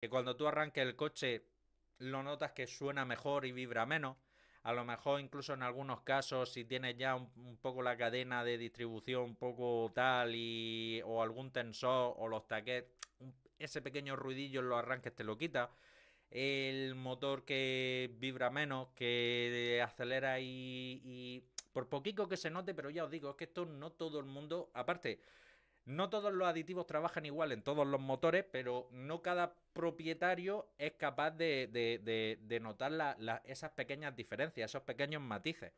que cuando tú arranques el coche lo notas que suena mejor y vibra menos. A lo mejor incluso en algunos casos si tienes ya un, poco la cadena de distribución un poco tal y, o algún tensor o los taquets, ese pequeño ruidillo en los arranques te lo quita. El motor que vibra menos, que acelera y, y por poquito que se note, pero ya os digo, es que esto no todo el mundo, aparte, no todos los aditivos trabajan igual en todos los motores, pero no cada propietario es capaz de, notar esas pequeñas diferencias, esos pequeños matices.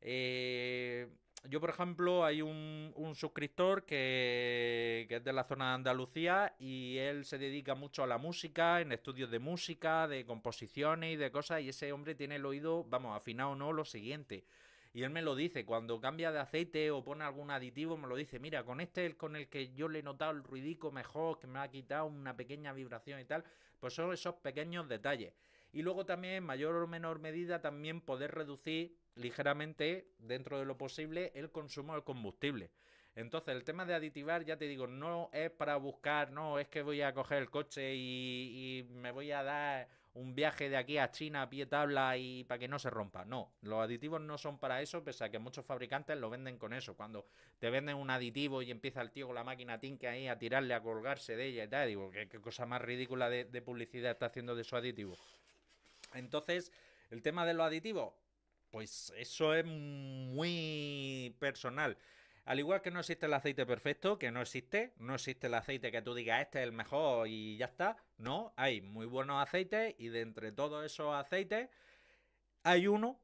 Eh, yo, por ejemplo, hay un, suscriptor que, que, es de la zona de Andalucía y él se dedica mucho a la música, en estudios de música, de composiciones y de cosas, y ese hombre tiene el oído, vamos, afinado o no, lo siguiente. Y él me lo dice, cuando cambia de aceite o pone algún aditivo, me lo dice, mira, con este es con el que yo le he notado el ruidico mejor, que me ha quitado una pequeña vibración y tal. Pues son esos pequeños detalles. Y luego también, en mayor o menor medida, también poder reducir ligeramente, dentro de lo posible, el consumo de combustible. Entonces, el tema de aditivar, ya te digo, no es para buscar, no, es que voy a coger el coche y, me voy a dar un viaje de aquí a China a pie tabla y para que no se rompa. No, los aditivos no son para eso, pese a que muchos fabricantes lo venden con eso. Cuando te venden un aditivo y empieza el tío con la máquina que ahí a tirarle, a colgarse de ella y tal, digo, qué, cosa más ridícula de, de publicidad está haciendo de su aditivo. Entonces, el tema de los aditivos, pues eso es muy personal. Al igual que no existe el aceite perfecto, que no existe, no existe el aceite que tú digas este es el mejor y ya está. No, hay muy buenos aceites y de entre todos esos aceites hay uno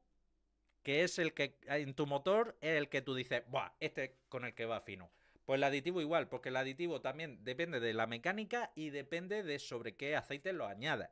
que es el que en tu motor es el que tú dices, Buah, este es con el que va fino. Pues el aditivo igual, porque el aditivo también depende de la mecánica y depende de sobre qué aceite lo añades.